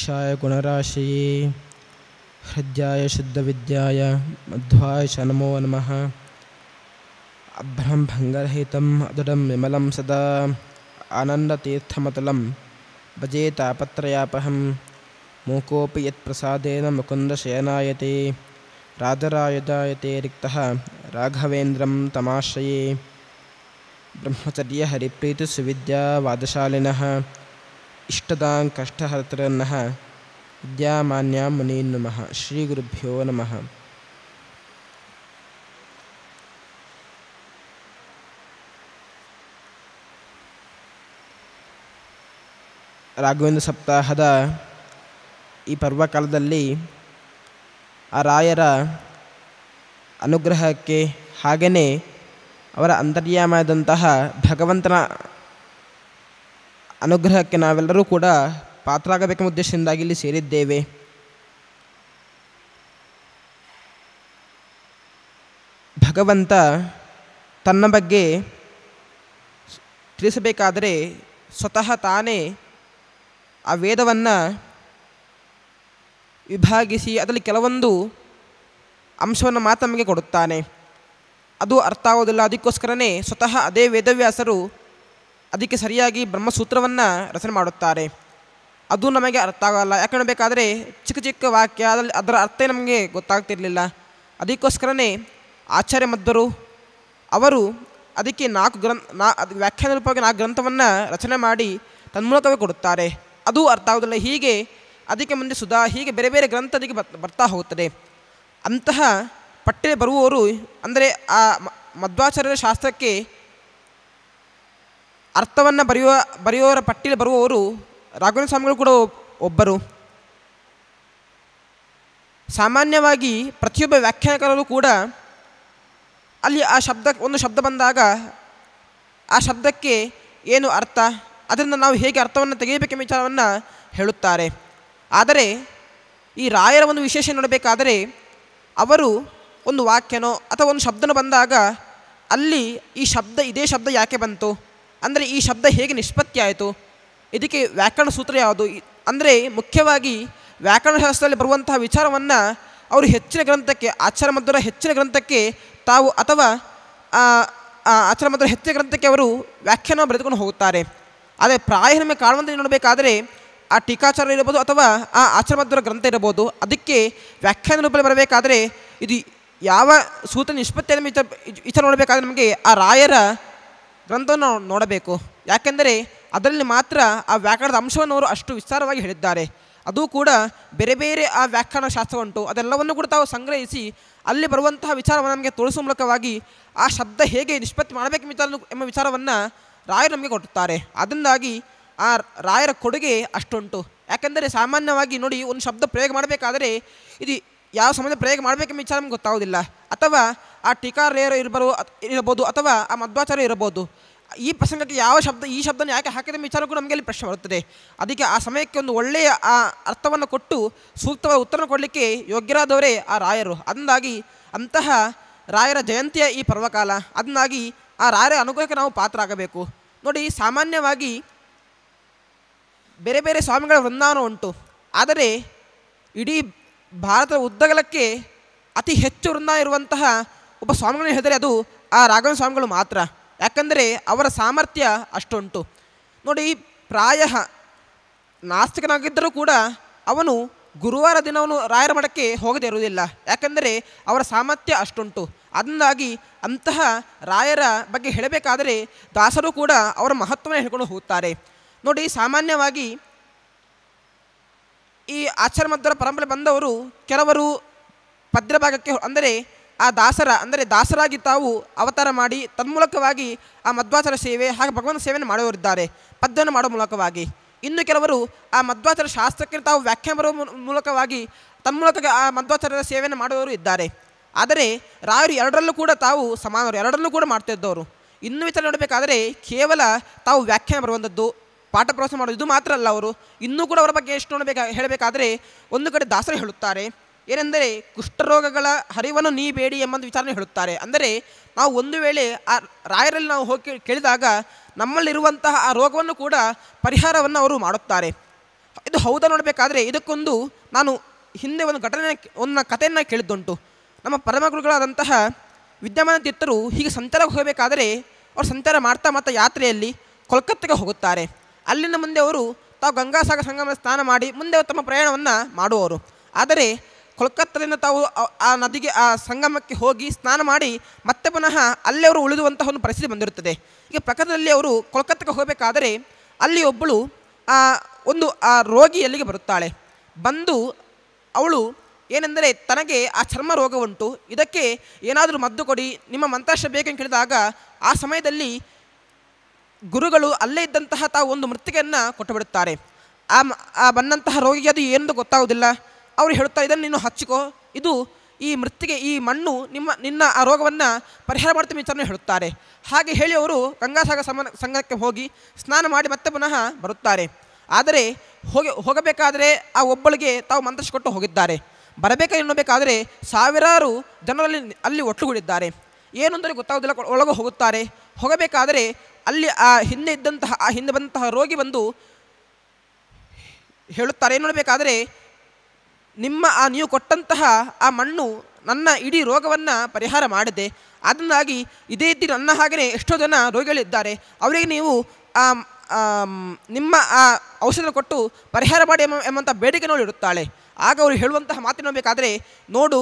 शाय गुणराशयी हृद्याय शुद्धविद्याय मध्वाय शनमो नमः अभ्रं भङ्गरहितम् अदुडं विमलं सदा आनन्दतीर्थमतलं भजे तापत्रयापहं मूकोऽपि यत्प्रसादेन मुकुन्दशयनायते राधरायुदायते रिक्तः राघवेन्द्रं तमाश्रये ब्रह्मचर्यहरिप्रीतसुविद्यावादशालिनः ಇಷ್ಟದಾಂ ಕಷ್ಟಹರ್ತೃ ನಃ ವಿದ್ಯಾಮಾನ್ಯ ಮುನೀ ನಮಃ ಶ್ರೀ ಗುರುಭ್ಯೋ ನಮಃ ರಾಘವೇಂದ್ರ ಸಪ್ತಾಹದ ಈ ಪರ್ವಕಾಲದಲ್ಲಿ ಆ ರಾಯರ ಅನುಗ್ರಹಕ್ಕೆ ಹಾಗೆಯೇ ಅವರ ಅಂತರ್ಯಾಮದಂತಹ ಭಗವಂತನ ಅನುಗ್ರಹಕ್ಕೆ ನಾವೆಲ್ಲರೂ ಕೂಡ ಪಾತ್ರರಾಗಬೇಕೆಂಬ ಉದ್ದೇಶದಿಂದಾಗಿ ಇಲ್ಲಿ ಸೇರಿದ್ದೇವೆ ಭಗವಂತ ತನ್ನ ಬಗ್ಗೆ ತಿಳಿಸಬೇಕಾದರೆ ಸ್ವತಃ ತಾನೇ ಆ ವೇದವನ್ನು ವಿಭಾಗಿಸಿ ಅದರಲ್ಲಿ ಕೆಲವೊಂದು ಅಂಶವನ್ನು ಮಾತ್ರ ಕೊಡುತ್ತಾನೆ ಅದು ಅರ್ಥ ಆಗೋದಿಲ್ಲ ಅದಕ್ಕೋಸ್ಕರನೇ ಸ್ವತಃ ಅದೇ ವೇದವ್ಯಾಸರು ಅದಕ್ಕೆ ಸರಿಯಾಗಿ ಬ್ರಹ್ಮಸೂತ್ರವನ್ನು ರಚನೆ ಮಾಡುತ್ತಾರೆ ಅದು ನಮಗೆ ಅರ್ಥ ಆಗೋಲ್ಲ ಯಾಕಂದ್ರೆ ಬೇಕಾದರೆ ಚಿಕ್ಕ ಚಿಕ್ಕ ವಾಕ್ಯ ಅದರಲ್ಲಿ ಅದರ ಅರ್ಥ ನಮಗೆ ಗೊತ್ತಾಗ್ತಿರಲಿಲ್ಲ ಅದಕ್ಕೋಸ್ಕರನೇ ಆಚಾರ್ಯ ಮದ್ದರು ಅವರು ಅದಕ್ಕೆ ನಾಲ್ಕು ಗ್ರಂಥ ನಾ ಅದು ವ್ಯಾಖ್ಯಾನ ರೂಪವಾಗಿ ನಾಲ್ಕು ಗ್ರಂಥವನ್ನು ರಚನೆ ಮಾಡಿ ತನ್ಮೂಲಕವೇ ಕೊಡುತ್ತಾರೆ ಅದು ಅರ್ಥ ಆಗೋದಿಲ್ಲ ಹೀಗೆ ಅದಕ್ಕೆ ಮುಂದೆ ಸುಧಾ ಹೀಗೆ ಬೇರೆ ಬೇರೆ ಗ್ರಂಥ ಅದಕ್ಕೆ ಬರ್ತಾ ಹೋಗುತ್ತದೆ ಅಂತಹ ಪಟ್ಟೆ ಬರುವವರು ಅಂದರೆ ಆ ಮಧ್ವಾಚಾರ್ಯರ ಶಾಸ್ತ್ರಕ್ಕೆ ಅರ್ಥವನ್ನು ಬರೆಯುವ ಬರೆಯುವವರ ಪಟ್ಟಿಯಲ್ಲಿ ಬರುವವರು ರಾಘವೇಂದ್ರ ಸ್ವಾಮಿಗಳು ಕೂಡ ಒಬ್ಬರು ಸಾಮಾನ್ಯವಾಗಿ ಪ್ರತಿಯೊಬ್ಬ ವ್ಯಾಖ್ಯಾನಕಾರರು ಕೂಡ ಅಲ್ಲಿ ಆ ಶಬ್ದ ಒಂದು ಶಬ್ದ ಬಂದಾಗ ಆ ಶಬ್ದಕ್ಕೆ ಏನು ಅರ್ಥ ಅದರಿಂದ ನಾವು ಹೇಗೆ ಅರ್ಥವನ್ನು ತೆಗೆಯಬೇಕೆಂಬ ವಿಚಾರವನ್ನು ಹೇಳುತ್ತಾರೆ ಆದರೆ ಈ ರಾಯರ ಒಂದು ವಿಶೇಷ ನೋಡಬೇಕಾದರೆ ಅವರು ಒಂದು ವಾಕ್ಯನೋ ಅಥವಾ ಒಂದು ಶಬ್ದನೋ ಬಂದಾಗ ಅಲ್ಲಿ ಈ ಶಬ್ದ ಇದೇ ಶಬ್ದ ಯಾಕೆ ಬಂತು ಅಂದರೆ ಈ ಶಬ್ದ ಹೇಗೆ ನಿಷ್ಪತ್ತಿ ಆಯಿತು ಇದಕ್ಕೆ ವ್ಯಾಕರಣ ಸೂತ್ರ ಯಾವುದು ಅಂದರೆ ಮುಖ್ಯವಾಗಿ ವ್ಯಾಕರಣಶಾಸ್ತ್ರದಲ್ಲಿ ಬರುವಂತಹ ವಿಚಾರವನ್ನು ಅವರು ಹೆಚ್ಚಿನ ಗ್ರಂಥಕ್ಕೆ ಆಚಾರ ಹೆಚ್ಚಿನ ಗ್ರಂಥಕ್ಕೆ ತಾವು ಅಥವಾ ಆಚಾರ ಹೆಚ್ಚಿನ ಗ್ರಂಥಕ್ಕೆ ಅವರು ವ್ಯಾಖ್ಯಾನ ಬರೆದುಕೊಂಡು ಹೋಗುತ್ತಾರೆ ಆದರೆ ಪ್ರಾಯ ನಮಗೆ ಕಾಣುವಂತೆ ನೋಡಬೇಕಾದರೆ ಆ ಟೀಕಾಚಾರ ಇರಬಹುದು ಅಥವಾ ಆ ಆಚಾರ ಗ್ರಂಥ ಇರಬಹುದು ಅದಕ್ಕೆ ವ್ಯಾಖ್ಯಾನ ರೂಪದಲ್ಲಿ ಬರಬೇಕಾದರೆ ಇದು ಯಾವ ಸೂತ್ರ ನಿಷ್ಪತ್ತಿಯನ್ನು ವಿಚಾರ ನೋಡಬೇಕಾದ್ರೆ ನಮಗೆ ಆ ರಾಯರ ಗ್ರಂಥವನ್ನು ನೋಡಬೇಕು ಯಾಕೆಂದರೆ ಅದರಲ್ಲಿ ಮಾತ್ರ ಆ ವ್ಯಾಕರಣದ ಅಂಶವನ್ನು ಅವರು ಅಷ್ಟು ವಿಸ್ತಾರವಾಗಿ ಹೇಳಿದ್ದಾರೆ ಅದು ಕೂಡ ಬೇರೆ ಬೇರೆ ಆ ವ್ಯಾಕರಣ ಶಾಸ್ತ್ರ ಉಂಟು ಅದೆಲ್ಲವನ್ನು ಕೂಡ ತಾವು ಸಂಗ್ರಹಿಸಿ ಅಲ್ಲಿ ಬರುವಂತಹ ವಿಚಾರವನ್ನು ನಮಗೆ ತೋರಿಸುವ ಮೂಲಕವಾಗಿ ಆ ಶಬ್ದ ಹೇಗೆ ನಿಷ್ಪತ್ತಿ ಮಾಡಬೇಕು ವಿಚಾರ ಎಂಬ ವಿಚಾರವನ್ನು ರಾಯರು ನಮಗೆ ಕೊಟ್ಟುತ್ತಾರೆ ಅದರಿಂದಾಗಿ ಆ ರಾಯರ ಕೊಡುಗೆ ಅಷ್ಟುಂಟು ಯಾಕೆಂದರೆ ಸಾಮಾನ್ಯವಾಗಿ ನೋಡಿ ಒಂದು ಶಬ್ದ ಪ್ರಯೋಗ ಮಾಡಬೇಕಾದರೆ ಇದು ಯಾವ ಸಮಯದ ಪ್ರಯೋಗ ಮಾಡಬೇಕೆಂಬ ವಿಚಾರ ನಮ್ಗೆ ಗೊತ್ತಾಗೋದಿಲ್ಲ ಅಥವಾ ಆ ಟೀಕಾರೇರ ಇರಬರು ಇರಬಹುದು ಅಥವಾ ಆ ಮಧ್ವಾಚಾರ್ಯ ಇರಬಹುದು ಈ ಪ್ರಸಂಗಕ್ಕೆ ಯಾವ ಶಬ್ದ ಈ ಶಬ್ದನ ಯಾಕೆ ಹಾಕಿದ ವಿಚಾರಕ್ಕೂ ನಮಗೆ ಅಲ್ಲಿ ಪ್ರಶ್ನೆ ಬರುತ್ತದೆ ಅದಕ್ಕೆ ಆ ಸಮಯಕ್ಕೆ ಒಂದು ಒಳ್ಳೆಯ ಆ ಅರ್ಥವನ್ನು ಕೊಟ್ಟು ಸೂಕ್ತವಾದ ಉತ್ತರ ಕೊಡಲಿಕ್ಕೆ ಯೋಗ್ಯರಾದವರೇ ಆ ರಾಯರು ಅದನ್ನಾಗಿ ಅಂತಹ ರಾಯರ ಜಯಂತಿಯ ಈ ಪರ್ವಕಾಲ ಅದನ್ನಾಗಿ ಆ ರಾಯರ ಅನುಗ್ರಹಕ್ಕೆ ನಾವು ಪಾತ್ರ ಆಗಬೇಕು ನೋಡಿ ಸಾಮಾನ್ಯವಾಗಿ ಬೇರೆ ಬೇರೆ ಸ್ವಾಮಿಗಳ ವೃಂದಾವನ ಉಂಟು ಆದರೆ ಇಡೀ ಭಾರತದ ಉದ್ದಗಲಕ್ಕೆ ಅತಿ ಹೆಚ್ಚು ವೃಂದ ಇರುವಂತಹ ಒಬ್ಬ ಸ್ವಾಮಿಗಳನ್ನ ಹೇಳಿದರೆ ಅದು ಆ ರಾಘವ ಸ್ವಾಮಿಗಳು ಮಾತ್ರ ಯಾಕಂದರೆ ಅವರ ಸಾಮರ್ಥ್ಯ ಅಷ್ಟುಂಟು ನೋಡಿ ಪ್ರಾಯ ನಾಸ್ತಿಕನಾಗಿದ್ದರೂ ಕೂಡ ಅವನು ಗುರುವಾರ ದಿನವನು ರಾಯರ ಮಠಕ್ಕೆ ಹೋಗದೇ ಇರುವುದಿಲ್ಲ ಯಾಕಂದರೆ ಅವರ ಸಾಮರ್ಥ್ಯ ಅಷ್ಟುಂಟು ಅದರಿಂದಾಗಿ ಅಂತಹ ರಾಯರ ಬಗ್ಗೆ ಹೇಳಬೇಕಾದರೆ ದಾಸರು ಕೂಡ ಅವರ ಮಹತ್ವವನ್ನು ಹೇಳ್ಕೊಂಡು ಹೋಗುತ್ತಾರೆ ನೋಡಿ ಸಾಮಾನ್ಯವಾಗಿ ಈ ಆಚಾರ ಪರಂಪರೆ ಬಂದವರು ಕೆಲವರು ಭದ್ರಭಾಗಕ್ಕೆ ಅಂದರೆ ಆ ದಾಸರ ಅಂದರೆ ದಾಸರಾಗಿ ತಾವು ಅವತಾರ ಮಾಡಿ ತನ್ಮೂಲಕವಾಗಿ ಆ ಮಧ್ವಾಚಾರ ಸೇವೆ ಹಾಗೆ ಭಗವಂತ ಸೇವೆಯನ್ನು ಮಾಡುವವರಿದ್ದಾರೆ ಪದ್ಯವನ್ನು ಮಾಡುವ ಮೂಲಕವಾಗಿ ಇನ್ನು ಕೆಲವರು ಆ ಮಧ್ವಾಚಾರ ಶಾಸ್ತ್ರಕ್ಕೆ ತಾವು ವ್ಯಾಖ್ಯಾನ ಬರುವ ಮೂಲಕವಾಗಿ ತನ್ಮೂಲಕ ಆ ಮಧ್ವಾಚಾರ ಸೇವೆಯನ್ನು ಮಾಡುವವರು ಇದ್ದಾರೆ ಆದರೆ ರಾಯರು ಎರಡರಲ್ಲೂ ಕೂಡ ತಾವು ಸಮಾನರು ಎರಡರಲ್ಲೂ ಕೂಡ ಮಾಡ್ತಿದ್ದವರು ಇನ್ನು ವಿಚಾರ ನೋಡಬೇಕಾದರೆ ಕೇವಲ ತಾವು ವ್ಯಾಖ್ಯಾನ ಬರುವಂಥದ್ದು ಪಾಠ ಪ್ರವಾಸ ಮಾಡೋದು ಇದು ಮಾತ್ರ ಅಲ್ಲ ಅವರು ಇನ್ನೂ ಕೂಡ ಅವರ ಬಗ್ಗೆ ಎಷ್ಟು ನೋಡಬೇಕು ಹೇಳಬೇಕಾದರೆ ಒಂದು ಕಡೆ ದಾಸರು ಹೇಳುತ್ತಾರೆ ಏನೆಂದರೆ ಕುಷ್ಠರೋಗಗಳ ಹರಿವನ್ನು ನೀ ಬೇಡಿ ಎಂಬಂದು ವಿಚಾರಣೆ ಹೇಳುತ್ತಾರೆ ಅಂದರೆ ನಾವು ಒಂದು ವೇಳೆ ಆ ರಾಯರಲ್ಲಿ ನಾವು ಹೋಗಿ ಕೇಳಿದಾಗ ನಮ್ಮಲ್ಲಿರುವಂತಹ ಆ ರೋಗವನ್ನು ಕೂಡ ಪರಿಹಾರವನ್ನು ಅವರು ಮಾಡುತ್ತಾರೆ ಇದು ಹೌದಾ ನೋಡಬೇಕಾದ್ರೆ ಇದಕ್ಕೊಂದು ನಾನು ಹಿಂದೆ ಒಂದು ಘಟನೆ ಒಂದು ಕಥೆಯನ್ನು ಕೇಳಿದ್ದುಂಟು ನಮ್ಮ ಪರಮಗುರುಗಳಾದಂತಹ ವಿದ್ಯಮಾನ ತೀರ್ಥರು ಹೀಗೆ ಸಂಚಾರ ಹೋಗಬೇಕಾದರೆ ಅವರು ಸಂಚಾರ ಮಾಡ್ತಾ ಮಾಡ್ತಾ ಯಾತ್ರೆಯಲ್ಲಿ ಕೋಲ್ಕತ್ತಾಗೆ ಹೋಗುತ್ತಾರೆ ಅಲ್ಲಿನ ಮುಂದೆ ಅವರು ತಾವು ಗಂಗಾಸಾಗರ ಸಂಗಮ ಸ್ನಾನ ಮಾಡಿ ಮುಂದೆ ತಮ್ಮ ಪ್ರಯಾಣವನ್ನು ಮಾಡುವವರು ಆದರೆ ಕೊಲ್ಕತ್ತದಿಂದ ತಾವು ಆ ನದಿಗೆ ಆ ಸಂಗಮಕ್ಕೆ ಹೋಗಿ ಸ್ನಾನ ಮಾಡಿ ಮತ್ತೆ ಪುನಃ ಅಲ್ಲೇ ಅವರು ಉಳಿದುವಂತಹ ಒಂದು ಪರಿಸ್ಥಿತಿ ಬಂದಿರುತ್ತದೆ ಈಗ ಪ್ರಕರಣದಲ್ಲಿ ಅವರು ಕೊಲ್ಕತ್ತಕ್ಕೆ ಹೋಗಬೇಕಾದರೆ ಅಲ್ಲಿ ಒಬ್ಬಳು ಆ ಒಂದು ಆ ರೋಗಿ ಎಲ್ಲಿಗೆ ಬರುತ್ತಾಳೆ ಬಂದು ಅವಳು ಏನೆಂದರೆ ತನಗೆ ಆ ಚರ್ಮ ರೋಗ ಉಂಟು ಇದಕ್ಕೆ ಏನಾದರೂ ಮದ್ದು ಕೊಡಿ ನಿಮ್ಮ ಮಂತ್ರಾಶ ಬೇಕೆಂದು ಕೇಳಿದಾಗ ಆ ಸಮಯದಲ್ಲಿ ಗುರುಗಳು ಅಲ್ಲೇ ಇದ್ದಂತಹ ತಾವು ಒಂದು ಮೃತ್ತಿಗೆಯನ್ನು ಕೊಟ್ಟು ಬಿಡುತ್ತಾರೆ ಆ ಬಂದಂತಹ ರೋಗಿಗೆ ಅದು ಏನೆಂದು ಗೊತ್ತಾಗೋದಿಲ್ಲ ಅವರು ಹೇಳ್ತಾ ಇದನ್ನು ನೀನು ಹಚ್ಚಿಕೋ ಇದು ಈ ಮೃತ್ತಿಗೆ ಈ ಮಣ್ಣು ನಿಮ್ಮ ನಿನ್ನ ಆ ರೋಗವನ್ನು ಪರಿಹಾರ ಮಾಡ್ತೀನಿ ವಿಚಾರನೆ ಹೇಳುತ್ತಾರೆ ಹಾಗೆ ಹೇಳಿ ಅವರು ಗಂಗಾಸಾಗರ ಸಮ ಸಂಘಕ್ಕೆ ಹೋಗಿ ಸ್ನಾನ ಮಾಡಿ ಮತ್ತೆ ಪುನಃ ಬರುತ್ತಾರೆ ಆದರೆ ಹೋಗಿ ಹೋಗಬೇಕಾದರೆ ಆ ಒಬ್ಬಳಿಗೆ ತಾವು ಮಂತ್ರಿಸಿ ಕೊಟ್ಟು ಹೋಗಿದ್ದಾರೆ ಬರಬೇಕ ಎನ್ನಬೇಕಾದರೆ ಸಾವಿರಾರು ಜನರಲ್ಲಿ ಅಲ್ಲಿ ಒಟ್ಟುಗೂಡಿದ್ದಾರೆ ಅಂದರೆ ಗೊತ್ತಾಗೋದಿಲ್ಲ ಒಳಗೆ ಹೋಗುತ್ತಾರೆ ಹೋಗಬೇಕಾದರೆ ಅಲ್ಲಿ ಆ ಹಿಂದೆ ಇದ್ದಂತಹ ಆ ಹಿಂದೆ ಬಂದಂತಹ ರೋಗಿ ಬಂದು ಹೇಳುತ್ತಾರೆ ಏನು ನೋಡಬೇಕಾದರೆ ನಿಮ್ಮ ಆ ನೀವು ಕೊಟ್ಟಂತಹ ಆ ಮಣ್ಣು ನನ್ನ ಇಡೀ ರೋಗವನ್ನು ಪರಿಹಾರ ಮಾಡಿದೆ ಅದನ್ನಾಗಿ ಇದೇ ರೀತಿ ನನ್ನ ಹಾಗೆಯೇ ಎಷ್ಟೋ ಜನ ರೋಗಿಗಳಿದ್ದಾರೆ ಅವರಿಗೆ ನೀವು ಆ ನಿಮ್ಮ ಆ ಔಷಧ ಕೊಟ್ಟು ಪರಿಹಾರ ಮಾಡಿ ಎಂಬ ಎಂಬಂಥ ಬೇಡಿಕೆ ನೋಡಿರುತ್ತಾಳೆ ಆಗ ಅವರು ಹೇಳುವಂತಹ ಮಾತಿನೋಬೇಕಾದರೆ ನೋಡು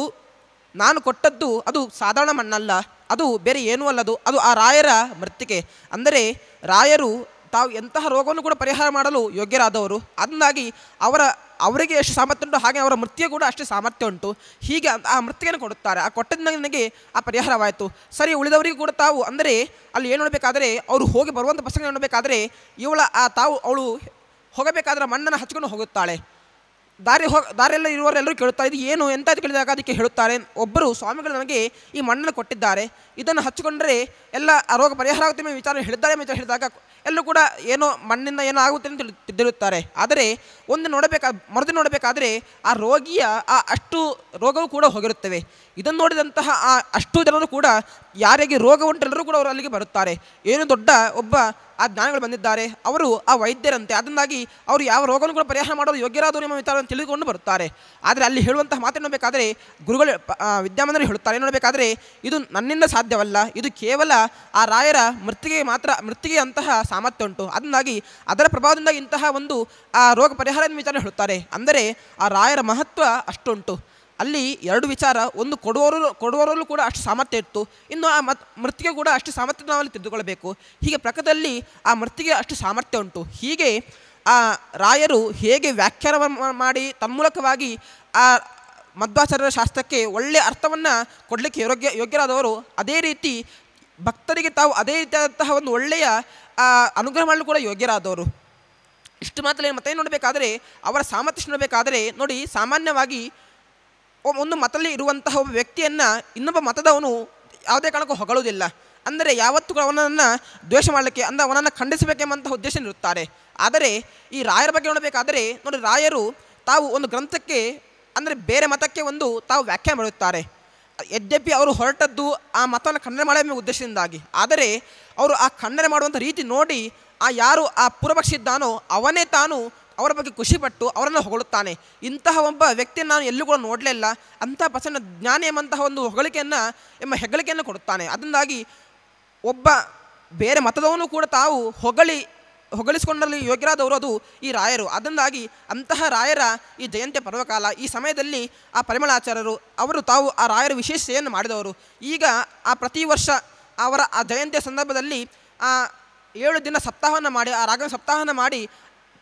ನಾನು ಕೊಟ್ಟದ್ದು ಅದು ಸಾಧಾರಣ ಮಣ್ಣಲ್ಲ ಅದು ಬೇರೆ ಏನೂ ಅಲ್ಲದು ಅದು ಆ ರಾಯರ ಮೃತ್ತಿಕೆ ಅಂದರೆ ರಾಯರು ತಾವು ಎಂತಹ ರೋಗವನ್ನು ಕೂಡ ಪರಿಹಾರ ಮಾಡಲು ಯೋಗ್ಯರಾದವರು ಅದನ್ನಾಗಿ ಅವರ ಅವರಿಗೆ ಎಷ್ಟು ಸಾಮರ್ಥ್ಯ ಉಂಟು ಹಾಗೆ ಅವರ ಮೃತ್ಯೆ ಕೂಡ ಅಷ್ಟೇ ಸಾಮರ್ಥ್ಯ ಉಂಟು ಹೀಗೆ ಆ ಮೃತ್ಯೆಯನ್ನು ಕೊಡುತ್ತಾರೆ ಆ ಕೊಟ್ಟಿದ್ಮೇಲೆ ನನಗೆ ಆ ಪರಿಹಾರವಾಯಿತು ಸರಿ ಉಳಿದವರಿಗೂ ಕೂಡ ತಾವು ಅಂದರೆ ಅಲ್ಲಿ ಏನು ನೋಡಬೇಕಾದ್ರೆ ಅವರು ಹೋಗಿ ಬರುವಂಥ ಪ್ರಸಂಗ ನೋಡಬೇಕಾದ್ರೆ ಇವಳ ಆ ತಾವು ಅವಳು ಹೋಗಬೇಕಾದ್ರೆ ಮಣ್ಣನ್ನು ಹಚ್ಕೊಂಡು ಹೋಗುತ್ತಾಳೆ ದಾರಿ ಹೋಗ ದಾರಿಯಲ್ಲಿ ಇರುವವರೆಲ್ಲರೂ ಕೇಳುತ್ತಾರೆ ಇದು ಏನು ಎಂತ ಕೇಳಿದಾಗ ಅದಕ್ಕೆ ಹೇಳುತ್ತಾರೆ ಒಬ್ಬರು ಸ್ವಾಮಿಗಳು ನನಗೆ ಈ ಮಣ್ಣನ್ನು ಕೊಟ್ಟಿದ್ದಾರೆ ಇದನ್ನು ಹಚ್ಚಿಕೊಂಡರೆ ಎಲ್ಲ ರೋಗ ಪರಿಹಾರ ಆಗುತ್ತೆ ವಿಚಾರ ಹೇಳಿದ್ದಾರೆ ವಿಚಾರ ಹೇಳಿದಾಗ ಎಲ್ಲರೂ ಕೂಡ ಏನೋ ಮಣ್ಣಿಂದ ಏನೋ ಆಗುತ್ತೆ ಅಂತ ತಿಳಿಯುತ್ತಾರೆ ಆದರೆ ಒಂದು ನೋಡಬೇಕಾದ ಮರದ ನೋಡಬೇಕಾದರೆ ಆ ರೋಗಿಯ ಆ ಅಷ್ಟು ರೋಗವು ಕೂಡ ಹೋಗಿರುತ್ತವೆ ಇದನ್ನು ನೋಡಿದಂತಹ ಆ ಅಷ್ಟು ಜನರು ಕೂಡ ಯಾರಿಗೆ ರೋಗ ಉಂಟೆಲ್ಲರೂ ಕೂಡ ಅವರು ಅಲ್ಲಿಗೆ ಬರುತ್ತಾರೆ ಏನು ದೊಡ್ಡ ಒಬ್ಬ ಆ ಜ್ಞಾನಿಗಳು ಬಂದಿದ್ದಾರೆ ಅವರು ಆ ವೈದ್ಯರಂತೆ ಅದನ್ನಾಗಿ ಅವರು ಯಾವ ರೋಗವನ್ನು ಕೂಡ ಪರಿಹಾರ ಮಾಡಲು ಯೋಗ್ಯರಾದವರು ಎಂಬ ವಿಚಾರ ತಿಳಿದುಕೊಂಡು ಬರುತ್ತಾರೆ ಆದರೆ ಅಲ್ಲಿ ಹೇಳುವಂತಹ ಮಾತನ್ನು ಬೇಕಾದರೆ ಗುರುಗಳು ವಿದ್ಯಾಮಂದರು ಹೇಳುತ್ತಾರೆ ನೋಡಬೇಕಾದರೆ ಇದು ನನ್ನಿಂದ ಸಾಧ್ಯವಲ್ಲ ಇದು ಕೇವಲ ಆ ರಾಯರ ಮೃತಿಗೆ ಮಾತ್ರ ಮೃತಿಗೆ ಅಂತಹ ಸಾಮರ್ಥ್ಯ ಉಂಟು ಅದನ್ನಾಗಿ ಅದರ ಪ್ರಭಾವದಿಂದ ಇಂತಹ ಒಂದು ಆ ರೋಗ ಪರಿಹಾರ ವಿಚಾರ ಹೇಳುತ್ತಾರೆ ಅಂದರೆ ಆ ರಾಯರ ಮಹತ್ವ ಅಷ್ಟುಂಟು ಅಲ್ಲಿ ಎರಡು ವಿಚಾರ ಒಂದು ಕೊಡುವವರು ಕೊಡುವರಲ್ಲೂ ಕೂಡ ಅಷ್ಟು ಸಾಮರ್ಥ್ಯ ಇತ್ತು ಇನ್ನು ಆ ಮತ್ ಮೃತಿಗೆ ಕೂಡ ಅಷ್ಟು ಸಾಮರ್ಥ್ಯ ನಾವಲ್ಲಿ ತಿದ್ದುಕೊಳ್ಬೇಕು ಹೀಗೆ ಪ್ರಕದಲ್ಲಿ ಆ ಮೃತಿಗೆ ಅಷ್ಟು ಸಾಮರ್ಥ್ಯ ಉಂಟು ಹೀಗೆ ಆ ರಾಯರು ಹೇಗೆ ವ್ಯಾಖ್ಯಾನ ಮಾಡಿ ತನ್ಮೂಲಕವಾಗಿ ಆ ಮಧ್ವಾಚಾರ್ಯರ ಶಾಸ್ತ್ರಕ್ಕೆ ಒಳ್ಳೆಯ ಅರ್ಥವನ್ನು ಕೊಡಲಿಕ್ಕೆ ಯೋಗ್ಯ ಯೋಗ್ಯರಾದವರು ಅದೇ ರೀತಿ ಭಕ್ತರಿಗೆ ತಾವು ಅದೇ ರೀತಿಯಾದಂತಹ ಒಂದು ಒಳ್ಳೆಯ ಅನುಗ್ರಹ ಮಾಡಲು ಕೂಡ ಯೋಗ್ಯರಾದವರು ಇಷ್ಟು ಮಾತ್ರ ಮತ್ತೆ ನೋಡಬೇಕಾದರೆ ಅವರ ಸಾಮರ್ಥ್ಯ ನೋಡಬೇಕಾದರೆ ನೋಡಿ ಸಾಮಾನ್ಯವಾಗಿ ಒಂದು ಮತದಲ್ಲಿ ಇರುವಂತಹ ಒಬ್ಬ ವ್ಯಕ್ತಿಯನ್ನು ಇನ್ನೊಬ್ಬ ಮತದವನು ಯಾವುದೇ ಕಾರಣಕ್ಕೂ ಹೊಗಳುವುದಿಲ್ಲ ಅಂದರೆ ಯಾವತ್ತೂ ಅವನನ್ನು ದ್ವೇಷ ಮಾಡಲಿಕ್ಕೆ ಅಂದರೆ ಅವನನ್ನು ಖಂಡಿಸಬೇಕೆಂಬಂತಹ ಉದ್ದೇಶ ಇರುತ್ತಾರೆ ಆದರೆ ಈ ರಾಯರ ಬಗ್ಗೆ ನೋಡಬೇಕಾದರೆ ನೋಡಿ ರಾಯರು ತಾವು ಒಂದು ಗ್ರಂಥಕ್ಕೆ ಅಂದರೆ ಬೇರೆ ಮತಕ್ಕೆ ಒಂದು ತಾವು ವ್ಯಾಖ್ಯಾನ ಮಾಡುತ್ತಾರೆ ಯದ್ಯಪಿ ಅವರು ಹೊರಟದ್ದು ಆ ಮತವನ್ನು ಖಂಡನೆ ಮಾಡುವ ಉದ್ದೇಶದಿಂದಾಗಿ ಆದರೆ ಅವರು ಆ ಖಂಡನೆ ಮಾಡುವಂಥ ರೀತಿ ನೋಡಿ ಆ ಯಾರು ಆ ಪೂರ್ವಪಕ್ಷ ಇದ್ದಾನೋ ಅವನೇ ತಾನು ಅವರ ಬಗ್ಗೆ ಖುಷಿಪಟ್ಟು ಅವರನ್ನು ಹೊಗಳುತ್ತಾನೆ ಇಂತಹ ಒಬ್ಬ ವ್ಯಕ್ತಿಯನ್ನು ನಾನು ಎಲ್ಲೂ ಕೂಡ ನೋಡಲಿಲ್ಲ ಅಂತಹ ಪ್ರಸನ್ನ ಜ್ಞಾನ ಎಂಬಂತಹ ಒಂದು ಹೊಗಳಿಕೆಯನ್ನು ಎಂಬ ಹೆಗ್ಗಳಿಕೆಯನ್ನು ಕೊಡುತ್ತಾನೆ ಅದರಿಂದಾಗಿ ಒಬ್ಬ ಬೇರೆ ಮತದವನು ಕೂಡ ತಾವು ಹೊಗಳಿ ಹೊಗಳಿಸಿಕೊಂಡಲ್ಲಿ ಯೋಗ್ಯರಾದವರು ಅದು ಈ ರಾಯರು ಅದರಿಂದಾಗಿ ಅಂತಹ ರಾಯರ ಈ ಜಯಂತಿ ಪರ್ವಕಾಲ ಈ ಸಮಯದಲ್ಲಿ ಆ ಪರಿಮಳಾಚಾರ್ಯರು ಅವರು ತಾವು ಆ ರಾಯರ ವಿಶೇಷತೆಯನ್ನು ಮಾಡಿದವರು ಈಗ ಆ ಪ್ರತಿ ವರ್ಷ ಅವರ ಆ ಜಯಂತಿಯ ಸಂದರ್ಭದಲ್ಲಿ ಆ ಏಳು ದಿನ ಸಪ್ತಾಹವನ್ನು ಮಾಡಿ ಆ ರಾಗನ ಸಪ್ತಾಹನ ಮಾಡಿ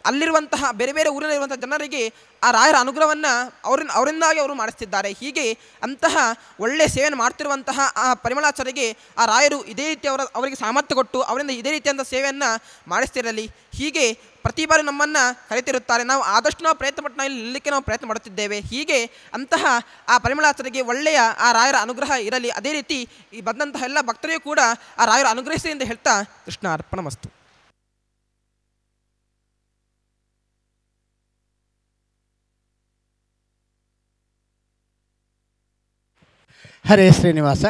ಅಲ್ಲಿರುವಂತಹ ಬೇರೆ ಬೇರೆ ಊರಿನಲ್ಲಿರುವಂಥ ಜನರಿಗೆ ಆ ರಾಯರ ಅನುಗ್ರಹವನ್ನು ಅವರನ್ನ ಅವರಿಂದಾಗಿ ಅವರು ಮಾಡಿಸ್ತಿದ್ದಾರೆ ಹೀಗೆ ಅಂತಹ ಒಳ್ಳೆಯ ಸೇವೆಯನ್ನು ಮಾಡ್ತಿರುವಂತಹ ಆ ಪರಿಮಳಾಚಾರ್ಯರಿಗೆ ಆ ರಾಯರು ಇದೇ ರೀತಿ ಅವರ ಅವರಿಗೆ ಸಾಮರ್ಥ್ಯ ಕೊಟ್ಟು ಅವರಿಂದ ಇದೇ ರೀತಿಯಾದಂಥ ಸೇವೆಯನ್ನು ಮಾಡಿಸ್ತಿರಲಿ ಹೀಗೆ ಪ್ರತಿ ಬಾರಿ ನಮ್ಮನ್ನು ಕರೆತಿರುತ್ತಾರೆ ನಾವು ಆದಷ್ಟು ನಾವು ಪ್ರಯತ್ನಪಟ್ಟು ನಾವು ನಿಲ್ಲಕ್ಕೆ ನಾವು ಪ್ರಯತ್ನ ಮಾಡುತ್ತಿದ್ದೇವೆ ಹೀಗೆ ಅಂತಹ ಆ ಪರಿಮಳಾಚಾರ್ಯರಿಗೆ ಒಳ್ಳೆಯ ಆ ರಾಯರ ಅನುಗ್ರಹ ಇರಲಿ ಅದೇ ರೀತಿ ಈ ಬಂದಂತಹ ಎಲ್ಲ ಭಕ್ತರಿಗೂ ಕೂಡ ಆ ರಾಯರ ಅನುಗ್ರಹಿಸಿ ಎಂದು ಹೇಳ್ತಾ ಕೃಷ್ಣ ಅರ್ಪಣ ಮಸ್ತು ಹರೇ ಶ್ರೀನಿವಾಸ